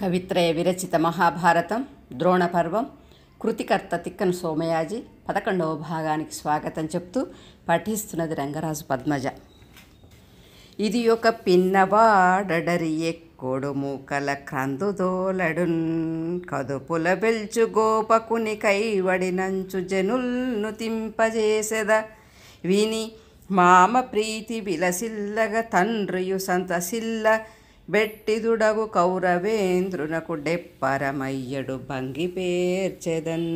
కవిత్రయ విరచిత మహాభారతం ద్రోణపర్వం కృతికర్త తిక్కన సోమయాజి పదకొండవ భాగానికి స్వాగతం చెప్తూ పఠిస్తున్నది రంగరాజు పద్మజ ఇది ఒక పిన్నవాడరి కొడుముకల మూకల క్రందుదోలడున్ కదుపుల బెల్చు గోపకుని కైవడినంచు జనుల్ను తింపజేసెద విని మామ ప్రీతి విలసిల్లగ తండ్రియు సంతసిల్ల బెట్టిదుడగు కౌరవేంద్రునకు డెప్పరమయ్యడు భంగి పేర్చెదన్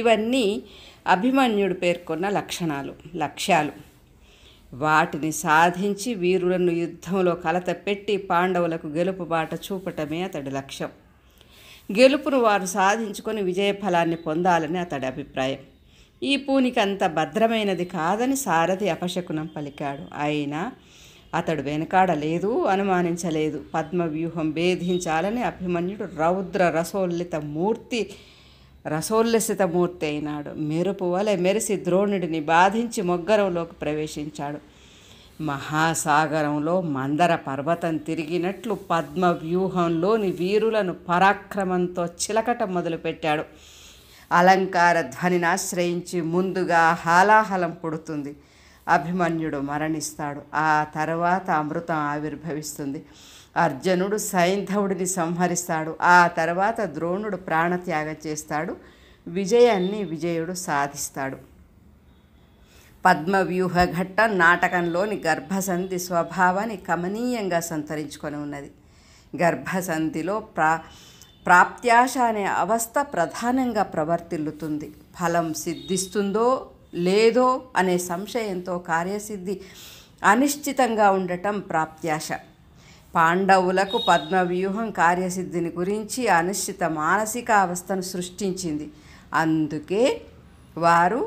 ఇవన్నీ అభిమన్యుడు పేర్కొన్న లక్షణాలు లక్ష్యాలు వాటిని సాధించి వీరులను యుద్ధంలో కలతపెట్టి పాండవులకు గెలుపు బాట చూపటమే అతడి లక్ష్యం గెలుపును వారు సాధించుకొని విజయఫలాన్ని పొందాలని అతడి అభిప్రాయం ఈ పూనికంత భద్రమైనది కాదని సారథి అపశకునం పలికాడు అయినా అతడు వెనకాడలేదు అనుమానించలేదు పద్మవ్యూహం భేధించాలని అభిమన్యుడు రౌద్ర రసోల్లిత మూర్తి రసోల్లసిత మూర్తి అయినాడు మెరుపు వలె మెరిసి ద్రోణుడిని బాధించి మొగ్గరంలోకి ప్రవేశించాడు మహాసాగరంలో మందర పర్వతం తిరిగినట్లు పద్మవ్యూహంలోని వీరులను పరాక్రమంతో చిలకట మొదలుపెట్టాడు అలంకార ధ్వనిని ఆశ్రయించి ముందుగా హాలాహలం పుడుతుంది అభిమన్యుడు మరణిస్తాడు ఆ తర్వాత అమృతం ఆవిర్భవిస్తుంది అర్జునుడు సైంధవుడిని సంహరిస్తాడు ఆ తర్వాత ద్రోణుడు ప్రాణత్యాగం చేస్తాడు విజయాన్ని విజయుడు సాధిస్తాడు పద్మవ్యూహ ఘట్ట నాటకంలోని గర్భసంధి స్వభావాన్ని కమనీయంగా సంతరించుకొని ఉన్నది గర్భసంధిలో ప్రా ప్రాప్త్యాశ అనే అవస్థ ప్రధానంగా ప్రవర్తిల్లుతుంది ఫలం సిద్ధిస్తుందో లేదో అనే సంశయంతో కార్యసిద్ధి అనిశ్చితంగా ఉండటం ప్రాప్త్యాశ పాండవులకు పద్మవ్యూహం కార్యసిద్ధిని గురించి అనిశ్చిత మానసిక అవస్థను సృష్టించింది అందుకే వారు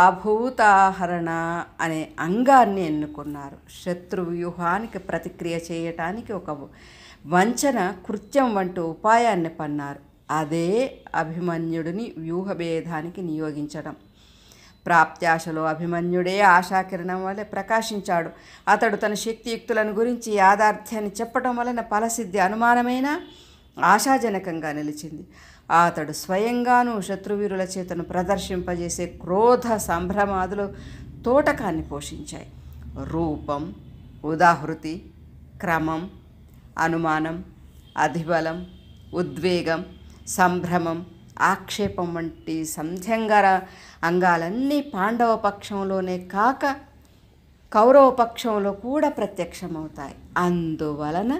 ఆభూతాహరణ అనే అంగాన్ని ఎన్నుకున్నారు శత్రువ్యూహానికి ప్రతిక్రియ చేయటానికి ఒక వంచన కృత్యం వంటి ఉపాయాన్ని పన్నారు అదే అభిమన్యుడిని వ్యూహభేదానికి నియోగించడం ప్రాప్త్యాశలో అభిమన్యుడే ఆశాకిరణం వలె ప్రకాశించాడు అతడు తన శక్తియుక్తులను గురించి యాదార్థ్యాన్ని చెప్పటం వలన ఫలసిద్ధి అనుమానమైన ఆశాజనకంగా నిలిచింది అతడు స్వయంగాను శత్రువీరుల చేతను ప్రదర్శింపజేసే క్రోధ సంభ్రమాదులు తోటకాన్ని పోషించాయి రూపం ఉదాహృతి క్రమం అనుమానం అధిబలం ఉద్వేగం సంభ్రమం ఆక్షేపం వంటి సంధ్యంగర అంగాలన్నీ పాండవ పక్షంలోనే కాక కౌరవ పక్షంలో కూడా ప్రత్యక్షమవుతాయి అందువలన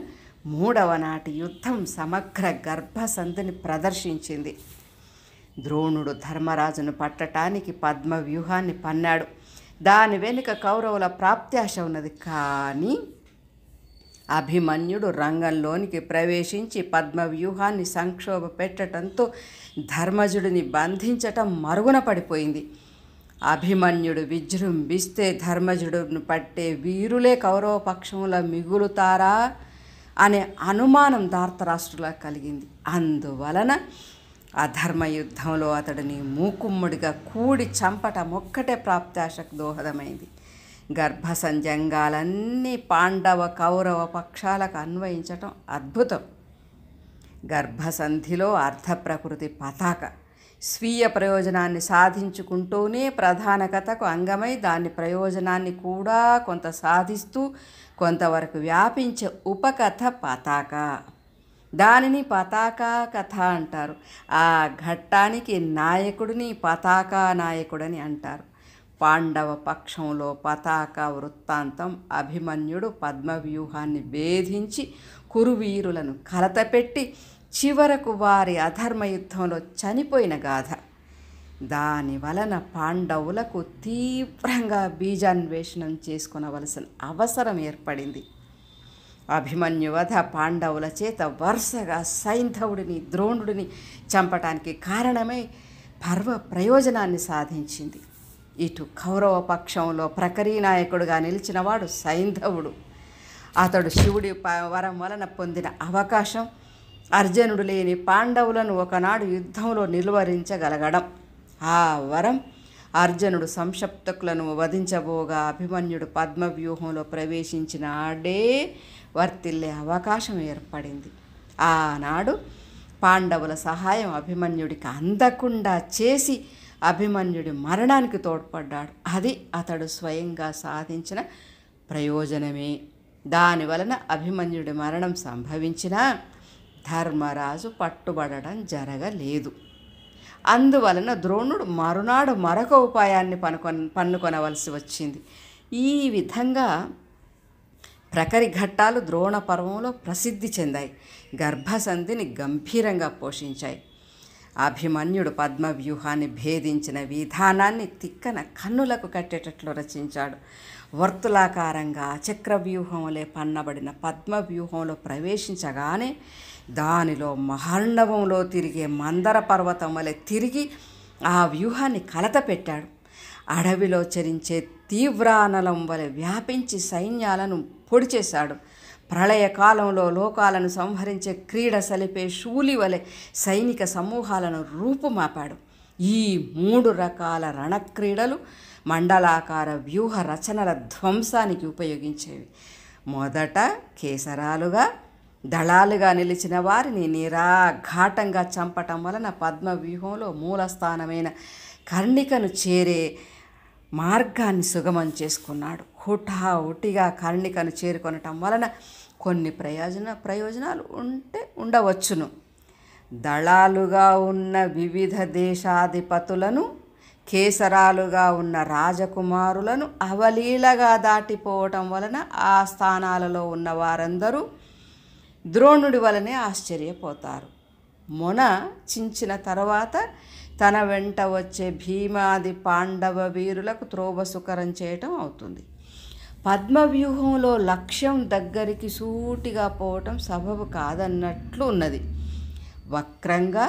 మూడవ నాటి యుద్ధం సమగ్ర గర్భసంధిని ప్రదర్శించింది ద్రోణుడు ధర్మరాజును పట్టటానికి పద్మ వ్యూహాన్ని పన్నాడు దాని వెనుక కౌరవుల ప్రాప్త్యాశ ఉన్నది కానీ అభిమన్యుడు రంగంలోనికి ప్రవేశించి పద్మవ్యూహాన్ని సంక్షోభ పెట్టడంతో ధర్మజుడిని బంధించటం మరుగున పడిపోయింది అభిమన్యుడు విజృంభిస్తే ధర్మజుడును పట్టే వీరులే కౌరవ కౌరవపక్షముల మిగులుతారా అనే అనుమానం ధార్తరాష్ట్రులా కలిగింది అందువలన ధర్మ యుద్ధంలో అతడిని మూకుమ్మడిగా కూడి చంపటం ఒక్కటే ప్రాప్తాశకు దోహదమైంది గర్భసంజంగాలన్నీ పాండవ కౌరవ పక్షాలకు అన్వయించటం అద్భుతం గర్భసంధిలో అర్ధప్రకృతి పతాక స్వీయ ప్రయోజనాన్ని సాధించుకుంటూనే ప్రధాన కథకు అంగమై దాని ప్రయోజనాన్ని కూడా కొంత సాధిస్తూ కొంతవరకు వ్యాపించే ఉపకథ పతాక దానిని పతాకా కథ అంటారు ఆ ఘట్టానికి నాయకుడిని పతాకా నాయకుడని అంటారు పాండవ పక్షంలో పతాక వృత్తాంతం అభిమన్యుడు పద్మవ్యూహాన్ని భేధించి కురువీరులను కలతపెట్టి చివరకు వారి అధర్మ యుద్ధంలో చనిపోయిన గాథ దాని వలన పాండవులకు తీవ్రంగా బీజాన్వేషణం చేసుకునవలసిన అవసరం ఏర్పడింది అభిమన్యువధ పాండవుల చేత వరుసగా సైంధవుడిని ద్రోణుడిని చంపటానికి కారణమై పర్వ ప్రయోజనాన్ని సాధించింది ఇటు కౌరవ పక్షంలో నాయకుడుగా నిలిచినవాడు సైంధవుడు అతడు శివుడి వరం వలన పొందిన అవకాశం అర్జునుడు లేని పాండవులను ఒకనాడు యుద్ధంలో నిలువరించగలగడం ఆ వరం అర్జునుడు సంక్షప్తకులను వధించబోగా అభిమన్యుడు పద్మవ్యూహంలో ప్రవేశించిన ఆడే వర్తిల్లే అవకాశం ఏర్పడింది ఆనాడు పాండవుల సహాయం అభిమన్యుడికి అందకుండా చేసి అభిమన్యుడి మరణానికి తోడ్పడ్డాడు అది అతడు స్వయంగా సాధించిన ప్రయోజనమే దాని వలన అభిమన్యుడి మరణం సంభవించినా ధర్మరాజు పట్టుబడడం జరగలేదు అందువలన ద్రోణుడు మరునాడు మరొక ఉపాయాన్ని పనుకొన పన్నుకొనవలసి వచ్చింది ఈ విధంగా ప్రకరి ఘట్టాలు ద్రోణ పర్వంలో ప్రసిద్ధి చెందాయి గర్భసంధిని గంభీరంగా పోషించాయి అభిమన్యుడు పద్మవ్యూహాన్ని భేదించిన విధానాన్ని తిక్కన కన్నులకు కట్టేటట్లు రచించాడు వర్తులాకారంగా చక్రవ్యూహంలే పన్నబడిన పద్మవ్యూహంలో ప్రవేశించగానే దానిలో మహాండవంలో తిరిగే మందర పర్వతం వలె తిరిగి ఆ వ్యూహాన్ని కలత పెట్టాడు అడవిలో చరించే తీవ్రానలం వలె వ్యాపించి సైన్యాలను పొడిచేశాడు ప్రళయకాలంలో లోకాలను సంహరించే క్రీడ సలిపే షూలి వలె సైనిక సమూహాలను రూపుమాపాడు ఈ మూడు రకాల రణక్రీడలు మండలాకార వ్యూహ రచనల ధ్వంసానికి ఉపయోగించేవి మొదట కేసరాలుగా దళాలుగా నిలిచిన వారిని నిరాఘాటంగా చంపటం వలన పద్మవ్యూహంలో మూలస్థానమైన కర్ణికను చేరే మార్గాన్ని సుగమం చేసుకున్నాడు హుటాహుటిగా కర్ణికను చేరుకొనటం వలన కొన్ని ప్రయోజన ప్రయోజనాలు ఉంటే ఉండవచ్చును దళాలుగా ఉన్న వివిధ దేశాధిపతులను కేసరాలుగా ఉన్న రాజకుమారులను అవలీలగా దాటిపోవటం వలన ఆ స్థానాలలో ఉన్న వారందరూ ద్రోణుడి వలనే ఆశ్చర్యపోతారు మొన చించిన తర్వాత తన వెంట వచ్చే భీమాది పాండవ వీరులకు త్రోభసుకరం చేయటం అవుతుంది పద్మవ్యూహంలో లక్ష్యం దగ్గరికి సూటిగా పోవటం సబబు కాదన్నట్లు ఉన్నది వక్రంగా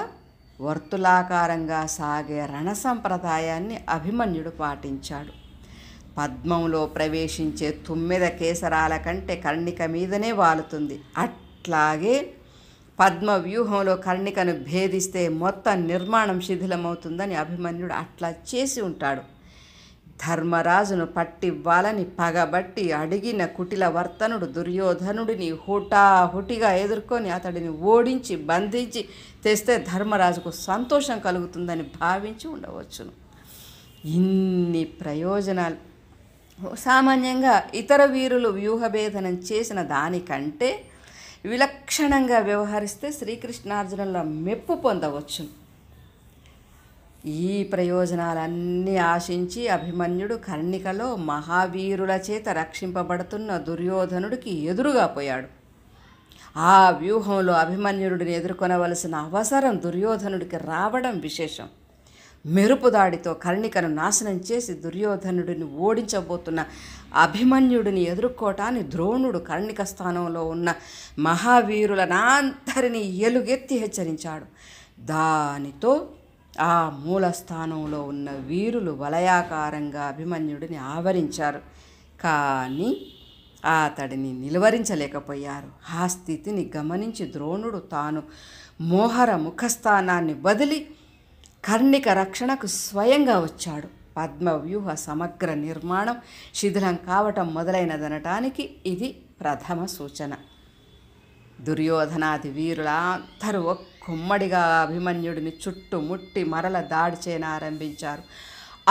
వర్తులాకారంగా సాగే రణ సంప్రదాయాన్ని అభిమన్యుడు పాటించాడు పద్మంలో ప్రవేశించే తుమ్మిద కేసరాల కంటే కర్ణిక మీదనే వాలుతుంది అట్లాగే పద్మ వ్యూహంలో కర్ణికను భేదిస్తే మొత్తం నిర్మాణం శిథిలమవుతుందని అభిమన్యుడు అట్లా చేసి ఉంటాడు ధర్మరాజును పట్టివ్వాలని పగబట్టి అడిగిన కుటిల వర్తనుడు దుర్యోధనుడిని హుటాహుటిగా ఎదుర్కొని అతడిని ఓడించి బంధించి తెస్తే ధర్మరాజుకు సంతోషం కలుగుతుందని భావించి ఉండవచ్చును ఇన్ని ప్రయోజనాలు సామాన్యంగా ఇతర వీరులు వ్యూహభేదనం చేసిన దానికంటే విలక్షణంగా వ్యవహరిస్తే శ్రీకృష్ణార్జునుల మెప్పు పొందవచ్చు ఈ ప్రయోజనాలన్నీ ఆశించి అభిమన్యుడు కర్ణికలో మహావీరుల చేత రక్షింపబడుతున్న దుర్యోధనుడికి ఎదురుగా పోయాడు ఆ వ్యూహంలో అభిమన్యుడిని ఎదుర్కొనవలసిన అవసరం దుర్యోధనుడికి రావడం విశేషం మెరుపుదాడితో కర్ణికను నాశనం చేసి దుర్యోధనుడిని ఓడించబోతున్న అభిమన్యుడిని ఎదుర్కోటాన్ని ద్రోణుడు కర్ణిక స్థానంలో ఉన్న మహావీరుల నాంతరిని ఎలుగెత్తి హెచ్చరించాడు దానితో ఆ మూల స్థానంలో ఉన్న వీరులు వలయాకారంగా అభిమన్యుడిని ఆవరించారు కానీ అతడిని నిలువరించలేకపోయారు ఆ స్థితిని గమనించి ద్రోణుడు తాను మోహర ముఖస్థానాన్ని బదిలి కర్ణిక రక్షణకు స్వయంగా వచ్చాడు పద్మవ్యూహ సమగ్ర నిర్మాణం శిథిలం కావటం మొదలైనదనటానికి ఇది ప్రథమ సూచన దుర్యోధనాది వీరులందరూ ఒక్కమ్మడిగా అభిమన్యుడిని చుట్టుముట్టి మరల దాడి చేయనారంభించారు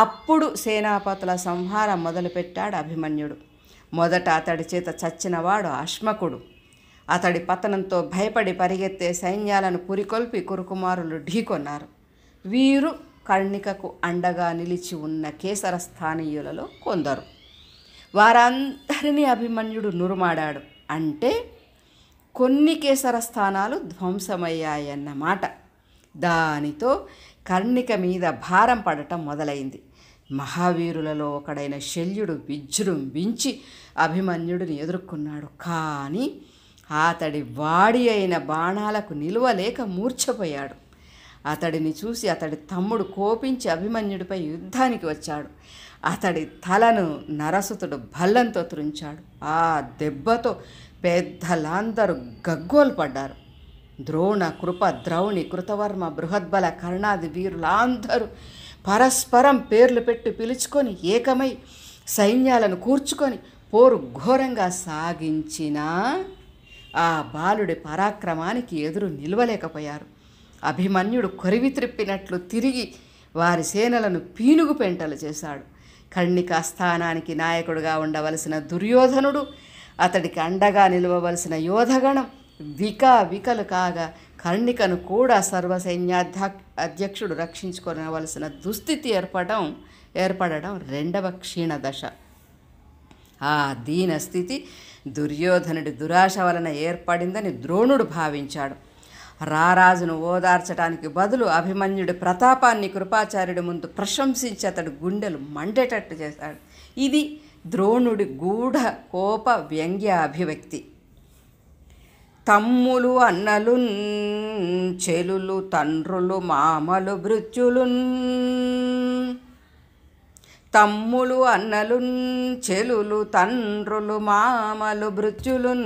అప్పుడు సేనాపతుల సంహారం మొదలుపెట్టాడు అభిమన్యుడు మొదట అతడి చేత చచ్చినవాడు అశ్మకుడు అతడి పతనంతో భయపడి పరిగెత్తే సైన్యాలను పురికొల్పి కురుకుమారులు ఢీకొన్నారు వీరు కర్ణికకు అండగా నిలిచి ఉన్న కేసర స్థానీయులలో కొందరు వారందరినీ అభిమన్యుడు నురుమాడాడు అంటే కొన్ని కేసర స్థానాలు ధ్వంసమయ్యాయన్నమాట దానితో కర్ణిక మీద భారం పడటం మొదలైంది మహావీరులలో ఒకడైన శల్యుడు విజృంభించి అభిమన్యుడిని ఎదుర్కొన్నాడు కానీ అతడి వాడి అయిన బాణాలకు నిలువలేక మూర్ఛపోయాడు అతడిని చూసి అతడి తమ్ముడు కోపించి అభిమన్యుడిపై యుద్ధానికి వచ్చాడు అతడి తలను నరసుతుడు భల్లంతో తురించాడు ఆ దెబ్బతో పెద్దలందరూ గగ్గోలు పడ్డారు ద్రోణ కృప ద్రౌణి కృతవర్మ బృహద్బల కర్ణాది వీరులందరూ పరస్పరం పేర్లు పెట్టి పిలుచుకొని ఏకమై సైన్యాలను కూర్చుకొని పోరు ఘోరంగా సాగించినా ఆ బాలుడి పరాక్రమానికి ఎదురు నిలవలేకపోయారు అభిమన్యుడు కొరివి త్రిప్పినట్లు తిరిగి వారి సేనలను పీనుగు పెంటలు చేశాడు కణిక స్థానానికి నాయకుడుగా ఉండవలసిన దుర్యోధనుడు అతడికి అండగా నిలవవలసిన యోధగణం వికా వికలు కాగా కర్ణికను కూడా సర్వసైన్యాధ్యా అధ్యక్షుడు రక్షించుకోవలసిన దుస్థితి ఏర్పడడం ఏర్పడడం రెండవ క్షీణ దశ ఆ దీనస్థితి దుర్యోధనుడి దురాశ వలన ఏర్పడిందని ద్రోణుడు భావించాడు రారాజును ఓదార్చడానికి బదులు అభిమన్యుడి ప్రతాపాన్ని కృపాచార్యుడి ముందు ప్రశంసించి అతడు గుండెలు మండేటట్టు చేశాడు ఇది ద్రోణుడి గూఢ కోప వ్యంగ్య అభివ్యక్తి తమ్ములు అన్నలు చెలులు తండ్రులు మామలు భృత్యులున్ తమ్ములు అన్నలున్ చెలులు తండ్రులు మామలు భృత్యులున్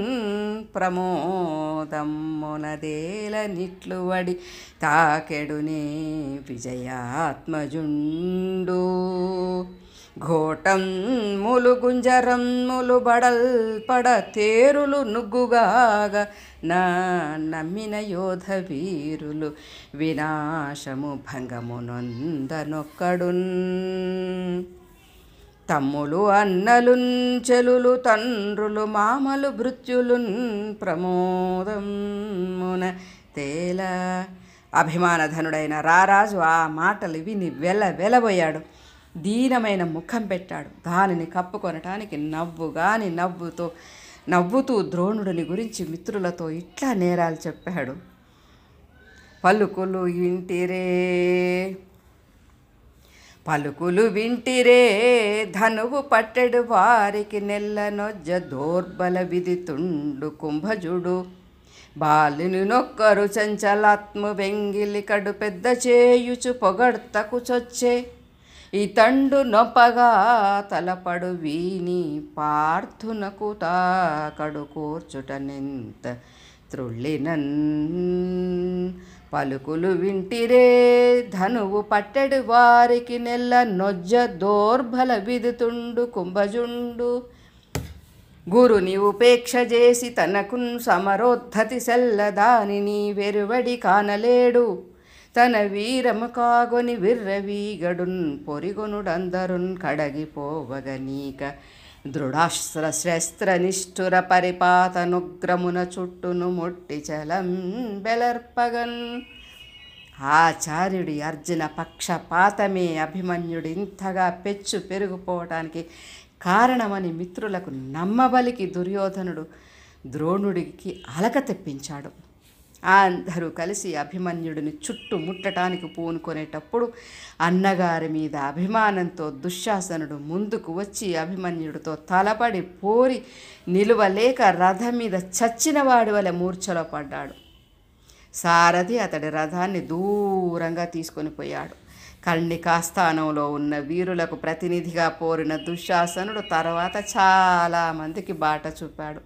ప్రమోదమ్మునదేల వడి తాకెడునే విజయాత్మజుండు ఘోటం ములు గుంజరం ములు బడల్ పడ తేరులు నుగ్గుగాగ నా నమ్మిన యోధ వీరులు వినాశము భంగమునొందనొక్కడున్ తమ్ములు అన్నలున్ చెలులు తండ్రులు మామలు భృత్యులున్ ప్రమోదమున తేల అభిమానధనుడైన రారాజు ఆ మాటలు విని వెల వెలబోయాడు దీనమైన ముఖం పెట్టాడు దానిని కప్పుకొనటానికి నవ్వుగాని నవ్వుతో నవ్వుతూ ద్రోణుడిని గురించి మిత్రులతో ఇట్లా నేరాలు చెప్పాడు పలుకులు ఇంటిరే పలుకులు వింటిరే ధనువు పట్టెడు వారికి నెల్లనొజ్జ దోర్బల విదితుండు కుంభజుడు బాలిని నొక్కరు చంచలాత్మ వెంగిలి కడు పెద్ద చేయుచు పొగడ్తకు చొచ్చే ఇతండు నొప్పగా తలపడు వీని పార్థునకు తాకడు కూర్చుటనెంత త్రుళ్ళినన్ పలుకులు వింటిరే ధనువు పట్టెడు వారికి నెల్ల నొజ్జ దోర్భల విదుతుండు కుంభజుండు గురుని ఉపేక్ష చేసి తనకున్ సమరోద్ధతి సెల్లదాని వెరువడి కానలేడు తన వీరము కాగొని విర్రవీగడున్ పొరిగొనుడందరున్ కడగిపోవగనీక దృఢాశ్ర శస్త్ర నిష్ఠుర పరిపాతనుగ్రమున చుట్టును ముట్టి చలం బెలర్పగన్ ఆచార్యుడి అర్జున పక్షపాతమే అభిమన్యుడు ఇంతగా పెచ్చు పెరిగిపోవటానికి కారణమని మిత్రులకు నమ్మబలికి దుర్యోధనుడు ద్రోణుడికి అలక తెప్పించాడు అందరూ కలిసి అభిమన్యుడిని చుట్టూ ముట్టడానికి పూనుకునేటప్పుడు అన్నగారి మీద అభిమానంతో దుశ్శాసనుడు ముందుకు వచ్చి అభిమన్యుడితో తలపడి పోరి నిలువలేక రథం మీద చచ్చినవాడి వలె మూర్ఛలో పడ్డాడు సారథి అతడి రథాన్ని దూరంగా తీసుకొని పోయాడు కళ్ళికా స్థానంలో ఉన్న వీరులకు ప్రతినిధిగా పోరిన దుశ్శాసనుడు తర్వాత చాలామందికి బాట చూపాడు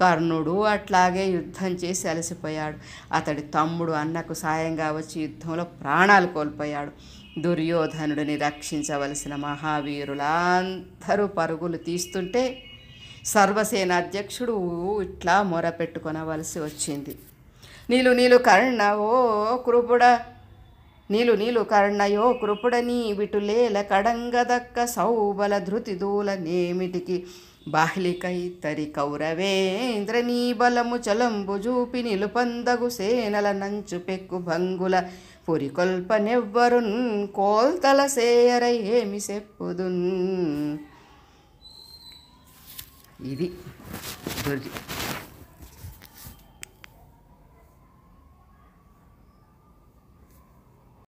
కర్ణుడు అట్లాగే యుద్ధం చేసి అలసిపోయాడు అతడి తమ్ముడు అన్నకు సాయంగా వచ్చి యుద్ధంలో ప్రాణాలు కోల్పోయాడు దుర్యోధనుడిని రక్షించవలసిన మహావీరులందరూ పరుగులు తీస్తుంటే సర్వసేన అధ్యక్షుడు ఇట్లా మొరపెట్టుకొనవలసి వచ్చింది నీలు నీలు కర్ణ ఓ కృపుడ నీలు నీలు కర్ణయో కృపుడనీ ಬಿಟುಲೇಲ ಕಡಂಗದಕ್ಕ ಸೌಬಲ ಧೃತಿದೂಲ నేమిటికి బాహ్లికై తరి కౌరవేంద్ర నీ బలము చలంబు జూపి నిలుపందగు సేనల నంచు పెక్కు భంగుల పురికొల్పనెవ్వరున్ కోల్తల సేయర ఏమి చెప్పుదున్ ఇది